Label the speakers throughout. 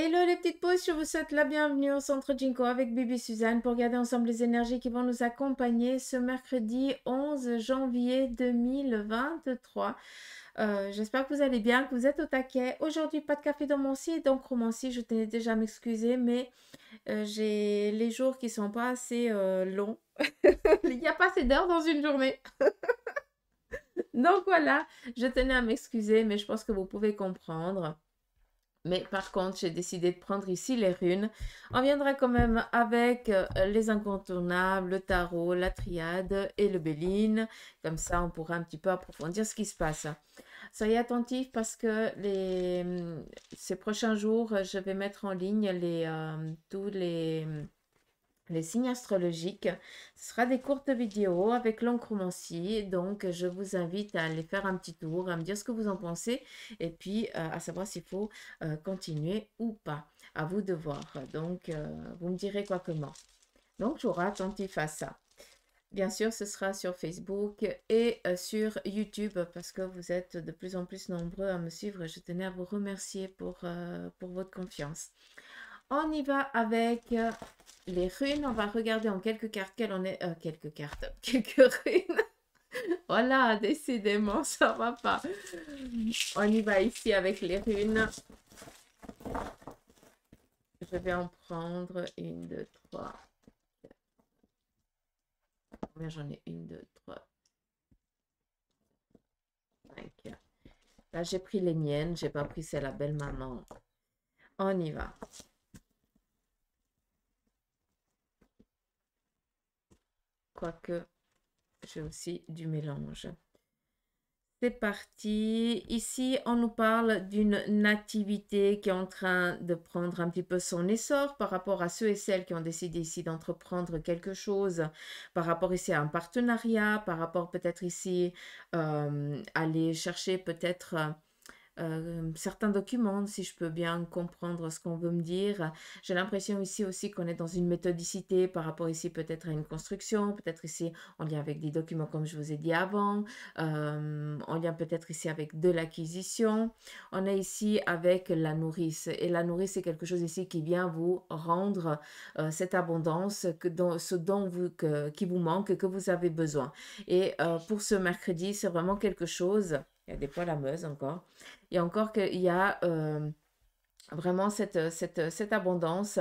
Speaker 1: Hello les petites pouces, je vous souhaite la bienvenue au Centre Jinko avec Bibi Suzanne pour garder ensemble les énergies qui vont nous accompagner ce mercredi 11 janvier 2023. Euh, j'espère que vous allez bien, que vous êtes au taquet. Aujourd'hui, pas de café dans mon site, donc si je tenais déjà à m'excuser, mais euh, j'ai les jours qui sont pas assez euh, longs. Il n'y a pas assez d'heures dans une journée. donc voilà, je tenais à m'excuser, mais je pense que vous pouvez comprendre. Mais par contre, j'ai décidé de prendre ici les runes. On viendra quand même avec euh, les incontournables, le tarot, la triade et le béline. Comme ça, on pourra un petit peu approfondir ce qui se passe. Soyez attentifs parce que les, hum, ces prochains jours, je vais mettre en ligne euh, tous les hum, les signes astrologiques. Ce sera des courtes vidéos avec l'encromancie, donc je vous invite à aller faire un petit tour, à me dire ce que vous en pensez et puis euh, à savoir s'il faut euh, continuer ou pas. À vous de voir. Donc, euh, vous me direz quoi que moi. Donc, j'aurai attentif à ça. Bien sûr, ce sera sur Facebook et sur YouTube parce que vous êtes de plus en plus nombreux à me suivre. Je tenais à vous remercier pour, pour votre confiance. On y va avec les runes. On va regarder en quelques cartes quelles en est. Euh, quelques cartes, quelques runes. voilà, décidément, ça va pas. On y va ici avec les runes. Je vais en prendre une, deux, trois. Combien j'en ai Une, deux, trois. Là, j'ai pris les miennes, j'ai pas pris celle la belle maman. On y va. quoique j'ai aussi du mélange. C'est parti. Ici, on nous parle d'une nativité qui est en train de prendre un petit peu son essor par rapport à ceux et celles qui ont décidé ici d'entreprendre quelque chose, par rapport ici à un partenariat, par rapport peut-être ici euh, aller chercher peut-être euh, euh, certains documents, si je peux bien comprendre ce qu'on veut me dire. J'ai l'impression ici aussi qu'on est dans une méthodicité par rapport ici peut-être à une construction, peut-être ici en lien avec des documents comme je vous ai dit avant, On euh, en lien peut-être ici avec de l'acquisition. On est ici avec la nourrice et la nourrice c'est quelque chose ici qui vient vous rendre euh, cette abondance, que, ce dont vous, qui vous manque, que vous avez besoin. Et pour ce mercredi, c'est vraiment quelque chose il y a des poils la Meuse encore. Il y a encore qu'il y a euh, vraiment cette, euh, cette, euh, cette abondance,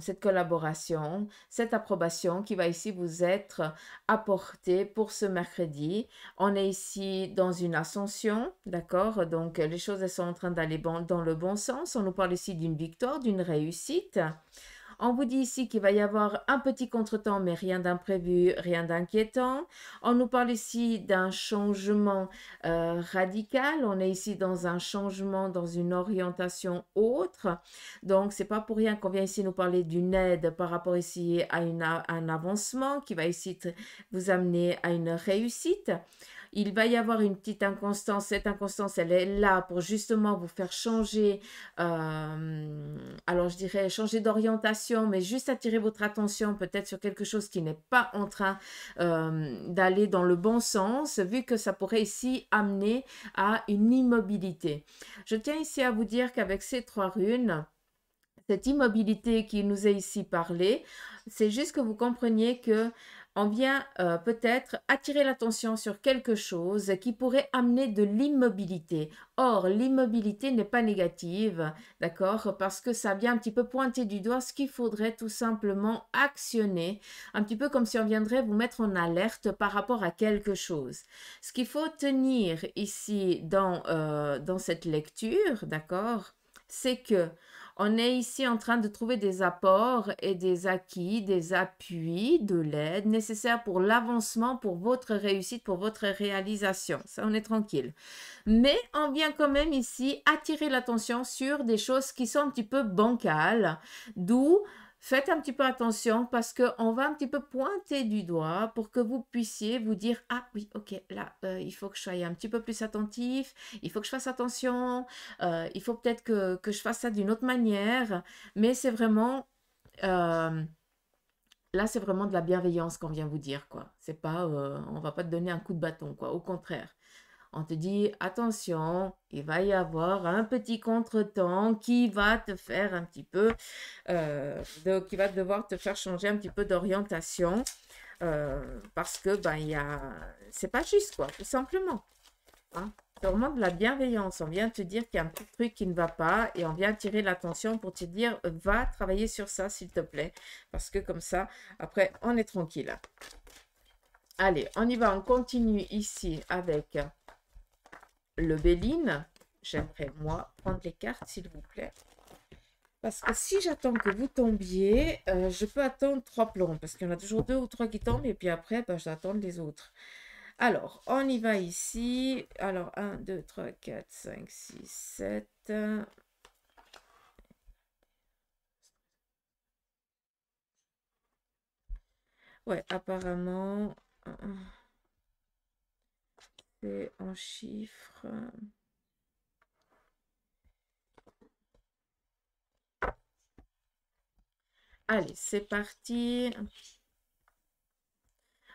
Speaker 1: cette collaboration, cette approbation qui va ici vous être apportée pour ce mercredi. On est ici dans une ascension, d'accord Donc les choses elles sont en train d'aller bon, dans le bon sens. On nous parle ici d'une victoire, d'une réussite. On vous dit ici qu'il va y avoir un petit contretemps, mais rien d'imprévu, rien d'inquiétant. On nous parle ici d'un changement euh, radical. On est ici dans un changement, dans une orientation autre. Donc, c'est pas pour rien qu'on vient ici nous parler d'une aide par rapport ici à, à un avancement qui va ici vous amener à une réussite il va y avoir une petite inconstance. Cette inconstance, elle est là pour justement vous faire changer, euh, alors je dirais changer d'orientation, mais juste attirer votre attention peut-être sur quelque chose qui n'est pas en train euh, d'aller dans le bon sens, vu que ça pourrait ici amener à une immobilité. Je tiens ici à vous dire qu'avec ces trois runes, cette immobilité qui nous est ici parlée, c'est juste que vous compreniez que on vient euh, peut-être attirer l'attention sur quelque chose qui pourrait amener de l'immobilité. Or, l'immobilité n'est pas négative, d'accord Parce que ça vient un petit peu pointer du doigt ce qu'il faudrait tout simplement actionner, un petit peu comme si on viendrait vous mettre en alerte par rapport à quelque chose. Ce qu'il faut tenir ici dans euh, cette lecture, d'accord C'est que on est ici en train de trouver des apports et des acquis, des appuis, de l'aide nécessaire pour l'avancement, pour votre réussite, pour votre réalisation. Ça, on est tranquille. Mais on vient quand même ici attirer l'attention sur des choses qui sont un petit peu bancales, d'où faites un petit peu attention parce qu'on va un petit peu pointer du doigt pour que vous puissiez vous dire ah oui ok là euh, il faut que je sois un petit peu plus attentif, il faut que je fasse attention, euh, il faut peut-être que, je fasse ça d'une autre manière, mais c'est vraiment euh, là c'est vraiment de la bienveillance qu'on vient vous dire quoi. C'est pas on va pas te donner un coup de bâton quoi, au contraire on te dit attention, il va y avoir un petit contretemps qui va te faire un petit peu, euh, qui va devoir te faire changer un petit peu d'orientation euh, parce que ben il y a, c'est pas juste quoi, tout simplement. Hein? Vraiment de la bienveillance. On vient te dire qu'il y a un petit truc qui ne va pas et on vient tirer l'attention pour te dire va travailler sur ça s'il te plaît parce que comme ça après on est tranquille. Allez, on y va, on continue ici avec le Béline, j'aimerais moi prendre les cartes, s'il vous plaît. Parce que si j'attends que vous tombiez, euh, je peux attendre trois plombs. Parce qu'il y en a toujours deux ou trois qui tombent. Et puis après, ben, j'attends les autres. Alors, on y va ici. Alors, 1, 2, 3, 4, 5, 6, 7. Ouais, apparemment c'est en chiffres. Allez, c'est parti.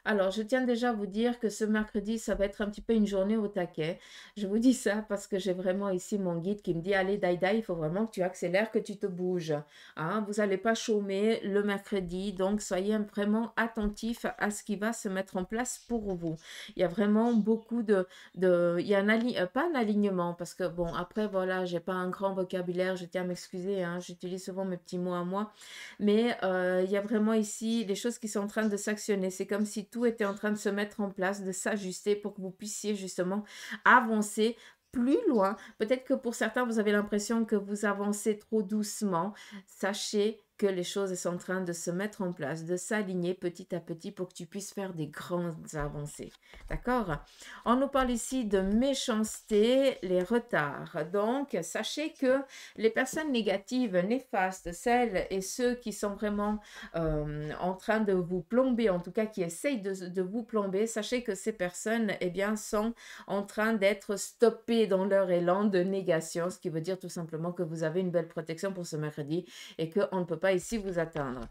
Speaker 1: Alors, je tiens déjà à vous dire que ce mercredi, ça va être un petit peu une journée au taquet. Je vous dis ça parce que j'ai vraiment ici mon guide qui me dit, allez, Daïda, il faut vraiment que tu accélères, que tu te bouges. Hein. Vous n'allez pas chômer le mercredi, donc soyez vraiment attentifs à ce qui va se mettre en place pour vous. Il y a vraiment beaucoup de... il y a euh, pas un alignement, parce que bon, après, voilà, j'ai pas un grand vocabulaire, je tiens à m'excuser, hein, j'utilise souvent mes petits mots à moi, mais euh, il y a vraiment ici les choses qui sont en train de s'actionner. C'est comme si tout était en train de se mettre en place, de s'ajuster pour que vous puissiez justement avancer plus loin. Peut-être que pour certains, vous avez l'impression que vous avancez trop doucement. Sachez que les choses sont en train de se mettre en place, de s'aligner petit à petit pour que tu puisses faire des grandes avancées. D'accord On nous parle ici de méchanceté, les retards. Donc, sachez que les personnes négatives, néfastes, celles et ceux qui sont vraiment euh, en train de vous plomber, en tout cas qui essayent de, de vous plomber, sachez que ces personnes, eh bien, sont en train d'être stoppées dans leur élan de négation, ce qui veut dire tout simplement que vous avez une belle protection pour ce mercredi et qu'on ne peut pas ici vous atteindre.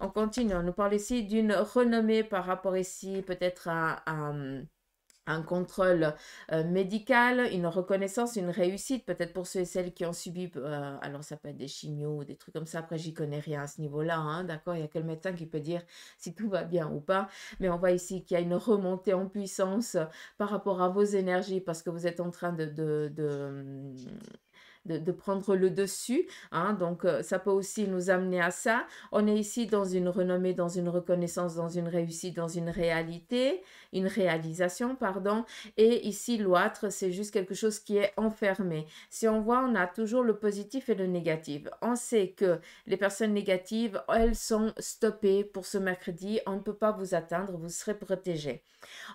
Speaker 1: On continue, on nous parle ici d'une renommée par rapport ici peut-être à, un contrôle euh, médical, une reconnaissance, une réussite, peut-être pour ceux et celles qui ont subi, euh, alors ça peut être des chimios ou des trucs comme ça, après j'y connais rien à ce niveau-là, hein, d'accord, il y a que le médecin qui peut dire si tout va bien ou pas, mais on voit ici qu'il y a une remontée en puissance par rapport à vos énergies parce que vous êtes en train de, de de, prendre le dessus. Hein. donc, euh, ça peut aussi nous amener à ça. On est ici dans une renommée, dans une reconnaissance, dans une réussite, dans une réalité, une réalisation, pardon. Et ici, l'oître, c'est juste quelque chose qui est enfermé. Si on voit, on a toujours le positif et le négatif. On sait que les personnes négatives, elles sont stoppées pour ce mercredi. On ne peut pas vous atteindre, vous serez protégé.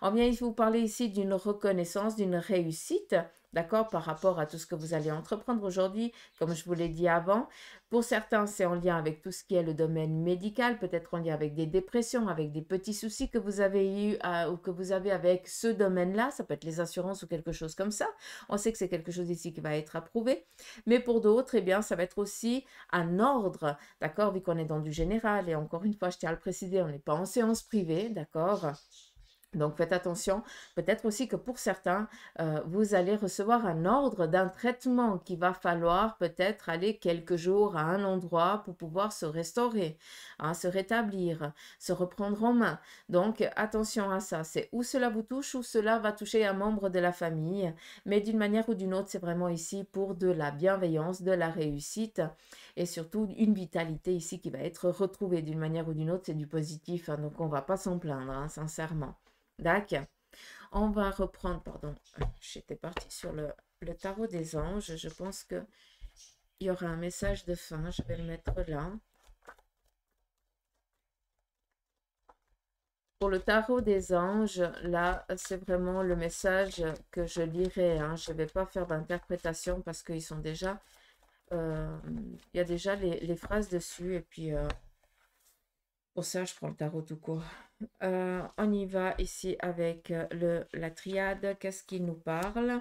Speaker 1: On vient vous parler ici d'une reconnaissance, d'une réussite d'accord, par rapport à tout ce que vous allez entreprendre aujourd'hui, comme je vous l'ai dit avant. Pour certains, c'est en lien avec tout ce qui est le domaine médical, peut-être en lien avec des dépressions, avec des petits soucis que vous avez eu euh, ou que vous avez avec ce domaine-là, ça peut être les assurances ou quelque chose comme ça. On sait que c'est quelque chose ici qui va être approuvé, mais pour d'autres, eh bien, ça va être aussi un ordre, d'accord, vu qu'on est dans du général, et encore une fois, je tiens à le préciser, on n'est pas en séance privée, d'accord donc faites attention, peut-être aussi que pour certains, euh, vous allez recevoir un ordre d'un traitement qu'il va falloir peut-être aller quelques jours à un endroit pour pouvoir se restaurer, hein, se rétablir, se reprendre en main. Donc attention à ça, c'est où cela vous touche, où cela va toucher un membre de la famille, mais d'une manière ou d'une autre, c'est vraiment ici pour de la bienveillance, de la réussite et surtout une vitalité ici qui va être retrouvée d'une manière ou d'une autre, c'est du positif, hein, donc on ne va pas s'en plaindre, hein, sincèrement. D'accord. On va reprendre, pardon, j'étais partie sur le, tarot des anges. Je pense que il y aura un message de fin. Je vais le mettre là. Pour le tarot des anges, là, c'est vraiment le message que je lirai. Hein. Je ne vais pas faire d'interprétation parce qu'ils sont déjà... Euh, il y a déjà les, phrases dessus. Et puis, euh, pour ça, je prends le tarot tout court. Euh, on y va ici avec euh, la triade. Qu'est-ce qui nous parle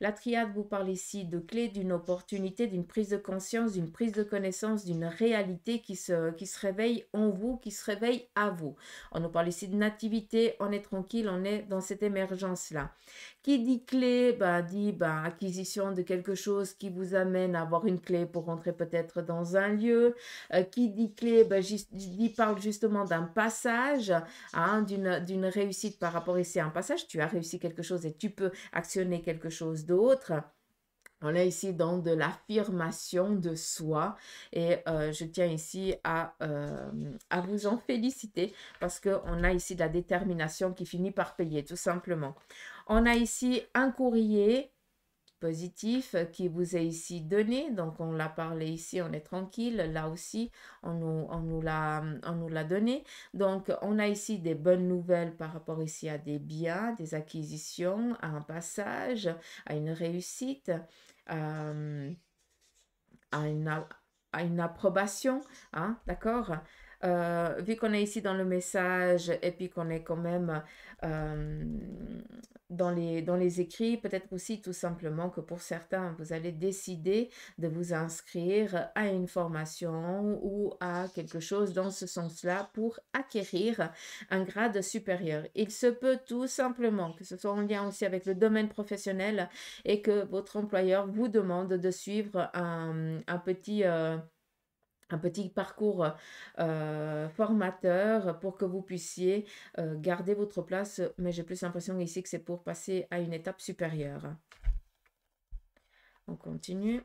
Speaker 1: La triade vous parle ici de clé, d'une opportunité, d'une prise de conscience, d'une prise de connaissance, d'une réalité qui se, réveille en vous, qui se réveille à vous. On nous parle ici de nativité, on est tranquille, on est dans cette émergence-là. Qui dit clé, bah dit bah, acquisition de quelque chose qui vous amène à avoir une clé pour rentrer peut-être dans un lieu. Euh, qui dit clé, ben, dit, parle justement d'un passage Hein, d'une réussite par rapport ici à un passage. Tu as réussi quelque chose et tu peux actionner quelque chose d'autre. On a ici donc de l'affirmation de soi et euh, je tiens ici à, euh, à vous en féliciter parce qu'on a ici de la détermination qui finit par payer tout simplement. On a ici un courrier positif qui vous est ici donné. Donc, on l'a parlé ici, on est tranquille. Là aussi, on nous, on nous l'a donné. Donc, on a ici des bonnes nouvelles par rapport ici à des biens, des acquisitions, à un passage, à une réussite, euh, à, une, à une approbation. Hein, D'accord euh, vu qu'on est ici dans le message et puis qu'on est quand même euh, dans, les, dans les écrits, peut-être aussi tout simplement que pour certains, vous allez décider de vous inscrire à une formation ou à quelque chose dans ce sens-là pour acquérir un grade supérieur. Il se peut tout simplement que ce soit en lien aussi avec le domaine professionnel et que votre employeur vous demande de suivre un, un petit... Euh, un petit parcours euh, formateur pour que vous puissiez euh, garder votre place, mais j'ai plus l'impression ici que c'est pour passer à une étape supérieure. On continue.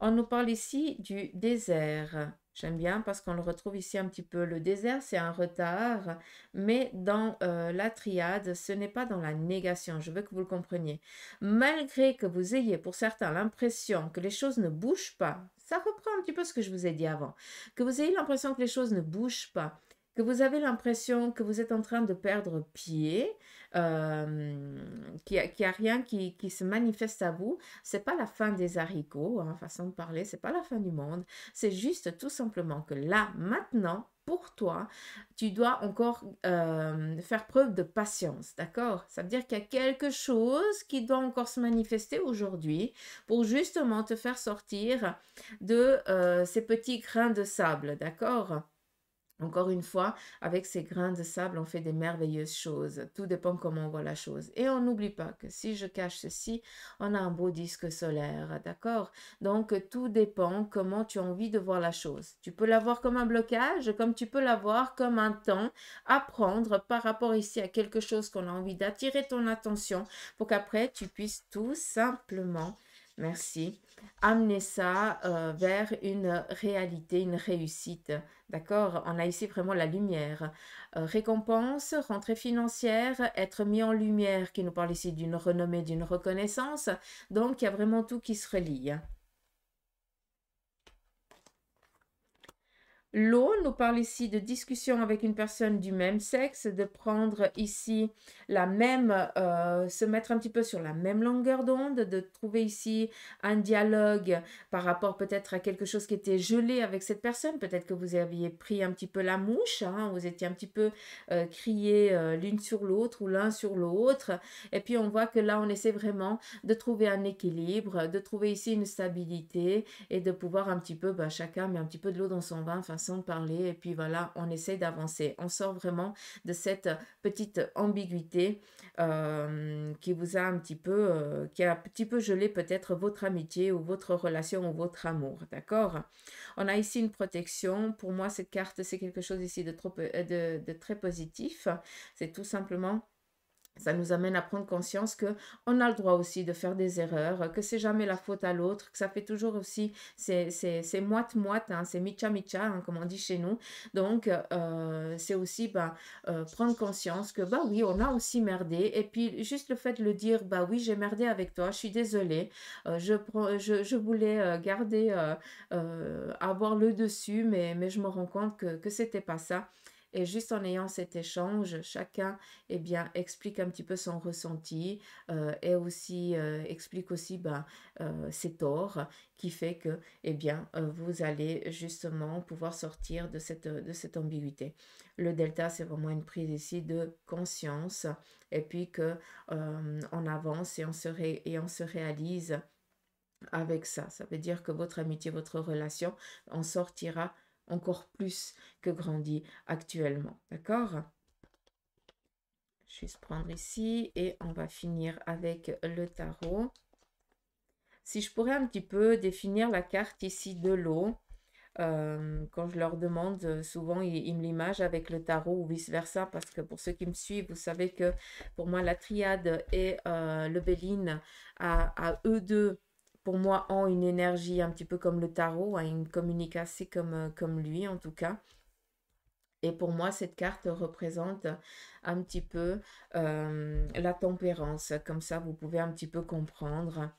Speaker 1: On nous parle ici du désert. J'aime bien parce qu'on le retrouve ici un petit peu. Le désert, c'est un retard, mais dans euh, la triade, ce n'est pas dans la négation. Je veux que vous le compreniez. Malgré que vous ayez pour certains l'impression que les choses ne bougent pas, ça reprend un petit peu ce que je vous ai dit avant, que vous ayez l'impression que les choses ne bougent pas, que vous avez l'impression que vous êtes en train de perdre pied, euh, qu'il n'y a, rien qui, se manifeste à vous, c'est pas la fin des haricots, hein, façon de parler, c'est pas la fin du monde, c'est juste tout simplement que là, maintenant, pour toi, tu dois encore euh, faire preuve de patience, d'accord Ça veut dire qu'il y a quelque chose qui doit encore se manifester aujourd'hui pour justement te faire sortir de euh, ces petits grains de sable, d'accord encore une fois, avec ces grains de sable, on fait des merveilleuses choses. Tout dépend comment on voit la chose. Et on n'oublie pas que si je cache ceci, on a un beau disque solaire, d'accord Donc, tout dépend comment tu as envie de voir la chose. Tu peux la voir comme un blocage, comme tu peux la voir comme un temps à prendre par rapport ici à quelque chose qu'on a envie d'attirer ton attention pour qu'après, tu puisses tout simplement Merci. Amener ça euh, vers une réalité, une réussite. D'accord On a ici vraiment la lumière. Euh, récompense, rentrée financière, être mis en lumière, qui nous parle ici d'une renommée, d'une reconnaissance. Donc, il y a vraiment tout qui se relie. L'eau nous parle ici de discussion avec une personne du même sexe, de prendre ici la même, euh, se mettre un petit peu sur la même longueur d'onde, de trouver ici un dialogue par rapport peut-être à quelque chose qui était gelé avec cette personne. Peut-être que vous aviez pris un petit peu la mouche, hein, vous étiez un petit peu euh, crié euh, l'une sur l'autre ou l'un sur l'autre. Et puis on voit que là, on essaie vraiment de trouver un équilibre, de trouver ici une stabilité et de pouvoir un petit peu, bah, chacun met un petit peu de l'eau dans son vin. Enfin, parler et puis voilà, on essaie d'avancer. On sort vraiment de cette euh, petite ambiguïté euh, qui vous a un petit peu, euh, qui a un petit peu gelé peut-être votre amitié ou votre relation ou votre amour, d'accord On a ici une protection. Pour moi, cette carte, c'est quelque chose ici de, trop, de, de très positif. C'est tout simplement ça nous amène à prendre conscience que on a le droit aussi de faire des erreurs, que c'est jamais la faute à l'autre, que ça fait toujours aussi c'est moite moite, hein, c'est micha micha hein, comme on dit chez nous. Donc euh, c'est aussi bah, euh, prendre conscience que bah oui on a aussi merdé et puis juste le fait de le dire bah oui j'ai merdé avec toi, je suis désolée, euh, je je, voulais garder avoir le dessus mais je me rends compte que que c'était pas ça. Et juste en ayant cet échange, chacun eh bien, explique un petit peu son ressenti euh, et aussi euh, explique aussi ben, euh, ses torts qui fait que eh bien, vous allez justement pouvoir sortir de cette, de cette ambiguïté. Le delta, c'est vraiment une prise ici de conscience et puis que on avance et on se, et on se réalise avec ça. Ça veut dire que votre amitié, votre relation en sortira encore plus que grandit actuellement. D'accord Je vais se prendre ici et on va finir avec le tarot. Si je pourrais un petit peu définir la carte ici de l'eau, euh, quand je leur demande, euh, souvent ils, me l'image avec le tarot ou vice-versa, parce que pour ceux qui me suivent, vous savez que pour moi la triade et euh, le béline à, à eux deux pour moi ont une énergie un petit peu comme le tarot, hein, une communication comme, euh, comme lui en tout cas. Et pour moi, cette carte représente un petit peu euh, la tempérance. Comme ça, vous pouvez un petit peu comprendre.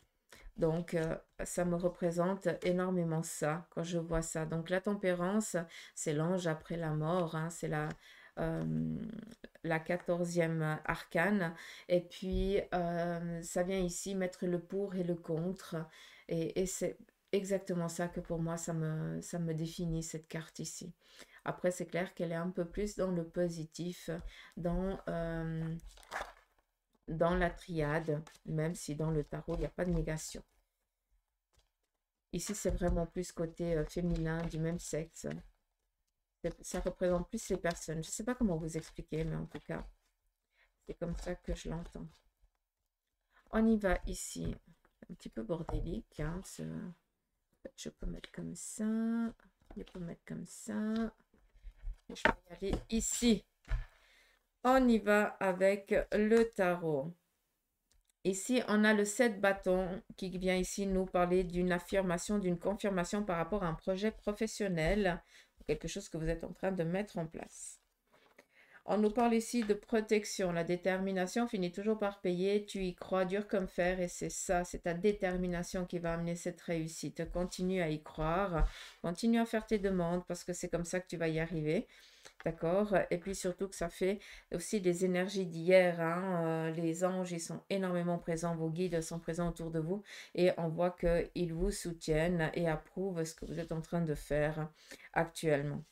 Speaker 1: Donc, euh, ça me représente énormément ça quand je vois ça. Donc, la tempérance, c'est l'ange après la mort. Hein, c'est la, euh, la quatorzième arcane. Et puis, euh, ça vient ici mettre le pour et le contre. Et, c'est exactement ça que pour moi, ça me, ça me définit cette carte ici. Après, c'est clair qu'elle est un peu plus dans le positif, dans, euh, dans la triade, même si dans le tarot, il n'y a pas de négation. Ici, c'est vraiment plus côté féminin du même sexe ça représente plus les personnes. Je ne sais pas comment vous expliquer, mais en tout cas, c'est comme ça que je l'entends. On y va ici. Un petit peu bordélique. Hein, je peux mettre comme ça. Je peux mettre comme ça. je vais y aller ici. On y va avec le tarot. Ici, on a le 7 bâtons qui vient ici nous parler d'une affirmation, d'une confirmation par rapport à un projet professionnel quelque chose que vous êtes en train de mettre en place. On nous parle ici de protection. La détermination finit toujours par payer. Tu y crois dur comme fer et c'est ça, c'est ta détermination qui va amener cette réussite. Continue à y croire, continue à faire tes demandes parce que c'est comme ça que tu vas y arriver. D'accord Et puis surtout que ça fait aussi des énergies d'hier. Hein. Euh, les anges, ils sont énormément présents, vos guides sont présents autour de vous et on voit qu'ils vous soutiennent et approuvent ce que vous êtes en train de faire actuellement.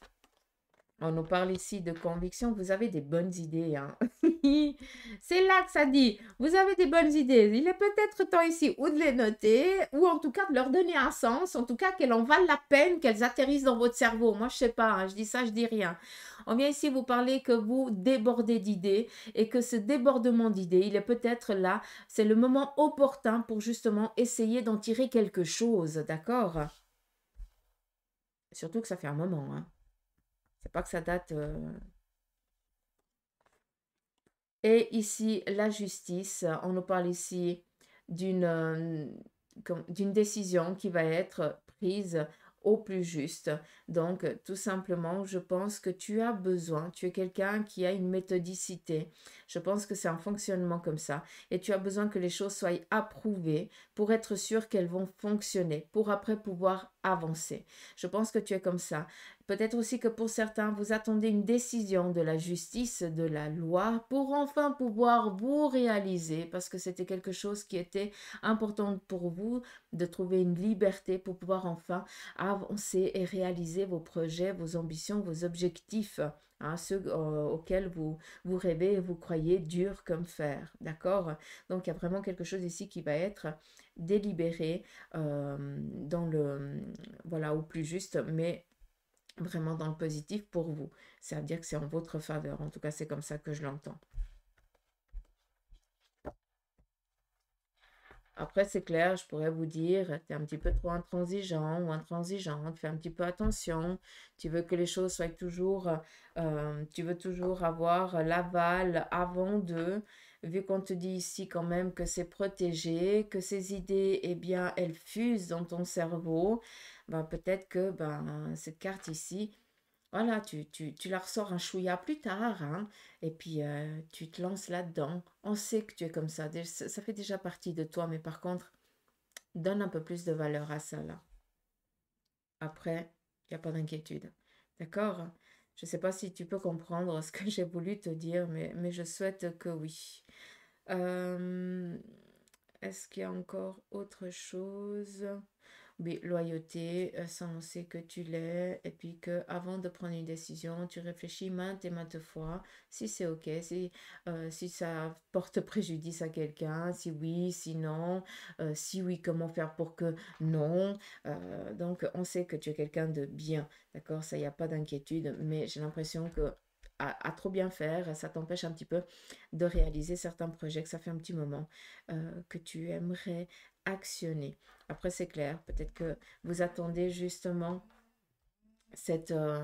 Speaker 1: On nous parle ici de conviction. Vous avez des bonnes idées. Hein. c'est là que ça dit. Vous avez des bonnes idées. Il est peut-être temps ici ou de les noter, ou en tout cas de leur donner un sens, en tout cas qu'elles en valent la peine, qu'elles atterrissent dans votre cerveau. Moi, je ne sais pas. Hein. Je dis ça, je dis rien. On vient ici vous parler que vous débordez d'idées et que ce débordement d'idées, il est peut-être là. C'est le moment opportun pour justement essayer d'en tirer quelque chose. D'accord Surtout que ça fait un moment. Hein? C'est pas que ça date. Euh. Et ici, la justice. On nous parle ici euh, d'une décision qui va être prise au plus juste. Donc, tout simplement, je pense que tu as besoin, tu es quelqu'un qui a une méthodicité. Je pense que c'est un fonctionnement comme ça. Et tu as besoin que les choses soient approuvées pour être sûr qu'elles vont fonctionner, pour après pouvoir avancer. Je pense que tu es comme ça. Peut-être aussi que pour certains, vous attendez une décision de la justice, de la loi, pour enfin pouvoir vous réaliser, parce que c'était quelque chose qui était important pour vous, de trouver une liberté pour pouvoir enfin avancer et réaliser vos projets, vos ambitions, vos objectifs, hein, ceux euh, auxquels vous, vous rêvez et vous croyez dur comme fer. D'accord Donc, il y a vraiment quelque chose ici qui va être délibéré, euh, dans le voilà au plus juste, mais vraiment dans le positif pour vous. C'est-à-dire que c'est en votre faveur. En tout cas, c'est comme ça que je l'entends. Après, c'est clair, je pourrais vous dire, tu es un petit peu trop intransigeant ou intransigeante, fais un petit peu attention, tu veux que les choses soient toujours, euh, tu veux toujours avoir l'aval avant d'eux, vu qu'on te dit ici quand même que c'est protégé, que ces idées, eh bien, elles fusent dans ton cerveau, ben, peut-être que ben, cette carte ici, voilà, tu, tu, tu la ressors un chouïa plus tard, hein, et puis euh, tu te lances là-dedans. On sait que tu es comme ça, ça fait déjà partie de toi, mais par contre, donne un peu plus de valeur à ça là. Après, il n'y a pas d'inquiétude. D'accord je ne sais pas si tu peux comprendre ce que j'ai voulu te dire, mais, je souhaite que oui. Euh, est-ce qu'il y a encore autre chose oui, loyauté, ça on sait que tu l'es et puis que avant de prendre une décision, tu réfléchis maintes et maintes fois si c'est OK, si, euh, si ça porte préjudice à quelqu'un, si oui, si non, euh, si oui, comment faire pour que non. Euh, donc on sait que tu es quelqu'un de bien, d'accord Ça, il n'y a pas d'inquiétude, mais j'ai l'impression que à, trop bien faire, ça t'empêche un petit peu de réaliser certains projets que ça fait un petit moment que tu aimerais actionner. Après, c'est clair, peut-être que vous attendez justement cette, euh,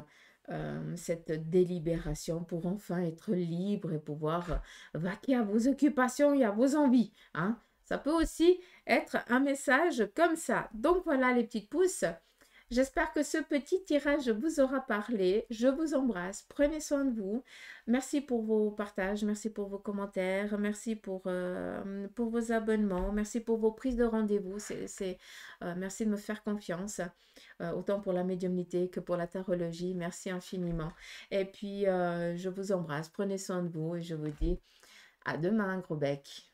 Speaker 1: euh, cette délibération pour enfin être libre et pouvoir vaquer à vos occupations et à vos envies. Hein? Ça peut aussi être un message comme ça. Donc voilà les petites pouces. J'espère que ce petit tirage vous aura parlé. Je vous embrasse. Prenez soin de vous. Merci pour vos partages. Merci pour vos commentaires. Merci pour, euh, pour vos abonnements. Merci pour vos prises de rendez-vous. Euh, merci de me faire confiance, euh, autant pour la médiumnité que pour la tarologie. Merci infiniment. Et puis, je vous embrasse. Prenez soin de vous et je vous dis à demain, gros bec.